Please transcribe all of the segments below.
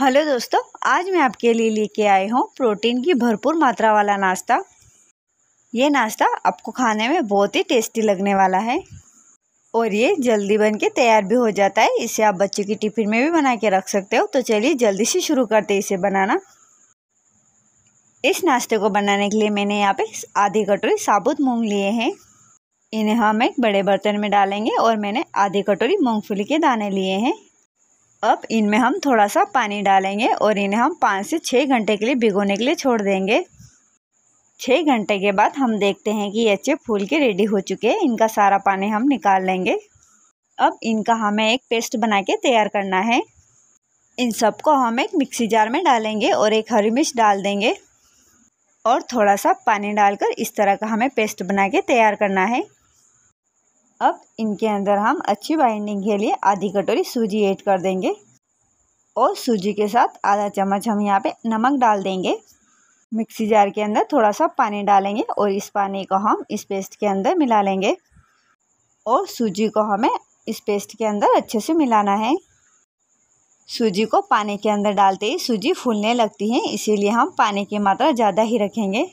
hello दोस्तों आज मैं आपके लिए लेके आए हूँ प्रोटीन की भरपूर मात्रा वाला नाश्ता ये नाश्ता आपको खाने में बहुत ही टेस्टी लगने वाला है और ये जल्दी बन के तैयार भी हो जाता है इसे आप बच्चे की टिफ़िन में भी बना के रख सकते हो तो चलिए जल्दी से शुरू करते इसे बनाना इस नाश्ते को बनाने के लिए मैंने यहाँ पे आधी कटोरी साबुत मूंग लिए हैं इन्हें हम एक बड़े बर्तन में डालेंगे और मैंने आधी कटोरी मूंगफली के दाने लिए हैं अब इनमें हम थोड़ा सा पानी डालेंगे और इन्हें हम पाँच से छः घंटे के लिए भिगोने के लिए छोड़ देंगे छः घंटे के बाद हम देखते हैं कि ये अच्छे फूल के रेडी हो चुके हैं इनका सारा पानी हम निकाल लेंगे अब इनका हमें एक पेस्ट बना के तैयार करना है इन सबको हम एक मिक्सी जार में डालेंगे और एक हरी मिर्च डाल देंगे और थोड़ा सा पानी डालकर इस तरह का हमें पेस्ट बना के तैयार करना है अब इनके अंदर हम अच्छी बाइंडिंग के लिए आधी कटोरी सूजी ऐड कर देंगे और सूजी के साथ आधा चम्मच हम यहाँ पे नमक डाल देंगे मिक्सी जार के अंदर थोड़ा सा पानी डालेंगे और इस पानी को हम इस पेस्ट के अंदर मिला लेंगे और सूजी को हमें इस पेस्ट के अंदर अच्छे से मिलाना है सूजी को पानी के अंदर डालते ही सूजी फूलने लगती है इसीलिए हम पानी की मात्रा ज़्यादा ही रखेंगे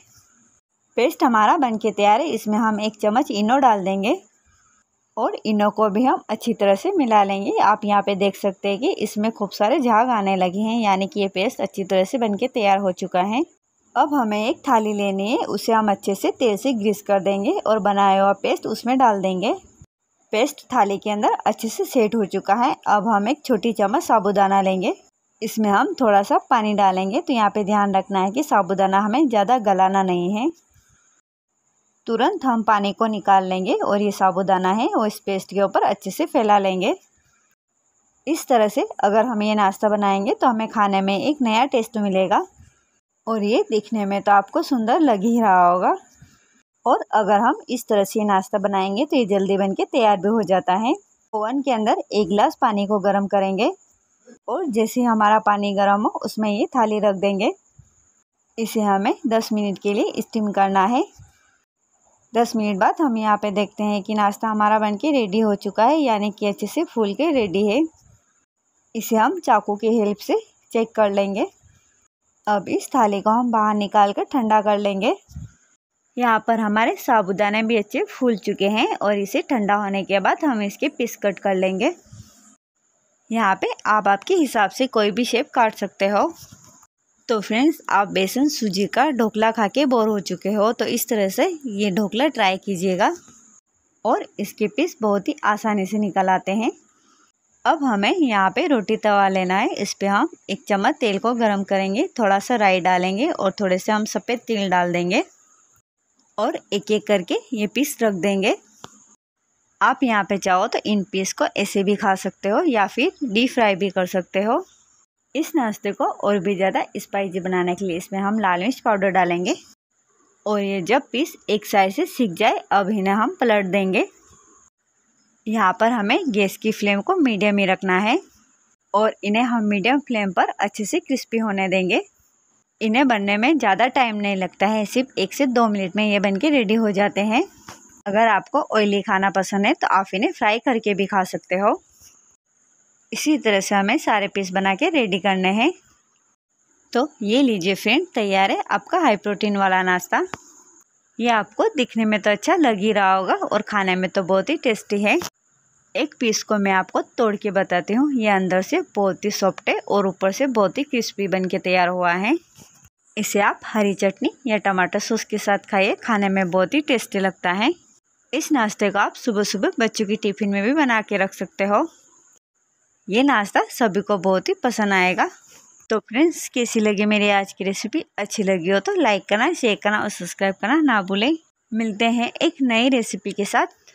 पेस्ट हमारा बनके तैयार है इसमें हम एक चम्मच इनो डाल देंगे और इनों को भी हम अच्छी तरह से मिला लेंगे आप यहाँ पे देख सकते हैं कि इसमें खूब सारे झाग आने लगे हैं यानी कि ये पेस्ट अच्छी तरह से बन के तैयार हो चुका है अब हमें एक थाली लेनी है उसे हम अच्छे से तेल से ग्रीस कर देंगे और बनाया हुआ पेस्ट उसमें डाल देंगे पेस्ट थाली के अंदर अच्छे से सेट हो चुका है अब हम एक छोटी चम्मच साबुदाना लेंगे इसमें हम थोड़ा सा पानी डालेंगे तो यहाँ पे ध्यान रखना है कि साबुदाना हमें ज़्यादा गलाना नहीं है तुरंत हम पानी को निकाल लेंगे और ये साबुदाना है वो इस पेस्ट के ऊपर अच्छे से फैला लेंगे इस तरह से अगर हम ये नाश्ता बनाएंगे तो हमें खाने में एक नया टेस्ट मिलेगा और ये दिखने में तो आपको सुंदर लग ही रहा होगा और अगर हम इस तरह से नाश्ता बनाएंगे तो ये जल्दी बनके तैयार भी हो जाता है ओवन के अंदर एक गिलास पानी को गर्म करेंगे और जैसे हमारा पानी गर्म हो उसमें ये थाली रख देंगे इसे हमें दस मिनट के लिए स्टीम करना है दस मिनट बाद हम यहाँ पे देखते हैं कि नाश्ता हमारा बन के रेडी हो चुका है यानी कि अच्छे से फूल के रेडी है इसे हम चाकू की हेल्प से चेक कर लेंगे अब इस थाली को हम बाहर निकाल कर ठंडा कर लेंगे यहाँ पर हमारे साबुदाने भी अच्छे फूल चुके हैं और इसे ठंडा होने के बाद हम इसके पीस कट कर लेंगे यहाँ पे आप आपके हिसाब से कोई भी शेप काट सकते हो तो फ्रेंड्स आप बेसन सूजी का ढोकला खा के बोर हो चुके हो तो इस तरह से ये ढोकला ट्राई कीजिएगा और इसके पीस बहुत ही आसानी से निकल आते हैं अब हमें यहाँ पे रोटी तवा लेना है इस पर हम एक चम्मच तेल को गरम करेंगे थोड़ा सा राई डालेंगे और थोड़े से हम सफ़ेद तिल डाल देंगे और एक एक करके ये पीस रख देंगे आप यहाँ पे चाहो तो इन पीस को ऐसे भी खा सकते हो या फिर डीप फ्राई भी कर सकते हो इस नाश्ते को और भी ज़्यादा स्पाइसी बनाने के लिए इसमें हम लाल मिर्च पाउडर डालेंगे और ये जब पीस एक साइड से सीख जाए अब इन्हें हम पलट देंगे यहाँ पर हमें गैस की फ्लेम को मीडियम ही रखना है और इन्हें हम मीडियम फ्लेम पर अच्छे से क्रिस्पी होने देंगे इन्हें बनने में ज़्यादा टाइम नहीं लगता है सिर्फ एक से दो मिनट में ये बन के रेडी हो जाते हैं अगर आपको ऑयली खाना पसंद है तो आप इन्हें फ्राई करके भी खा सकते हो इसी तरह से हमें सारे पीस बना के रेडी करने हैं तो ये लीजिए फ्रेंड तैयार है आपका हाई प्रोटीन वाला नाश्ता ये आपको दिखने में तो अच्छा लग ही रहा होगा और खाने में तो बहुत ही टेस्टी है एक पीस को मैं आपको तोड़ के बताती हूँ ये अंदर से बहुत ही सॉफ्ट है और ऊपर से बहुत ही क्रिस्पी बन के तैयार हुआ है इसे आप हरी चटनी या टमाटर सॉस के साथ खाइए खाने में बहुत ही टेस्टी लगता है इस नाश्ते को आप सुबह सुबह बच्चों की टिफ़िन में भी बना के रख सकते हो ये नाश्ता सभी को बहुत ही पसंद आएगा तो फ्रेंड्स कैसी लगी मेरी आज की रेसिपी अच्छी लगी हो तो लाइक करना शेयर करना और सब्सक्राइब करना ना भूलें मिलते हैं एक नई रेसिपी के साथ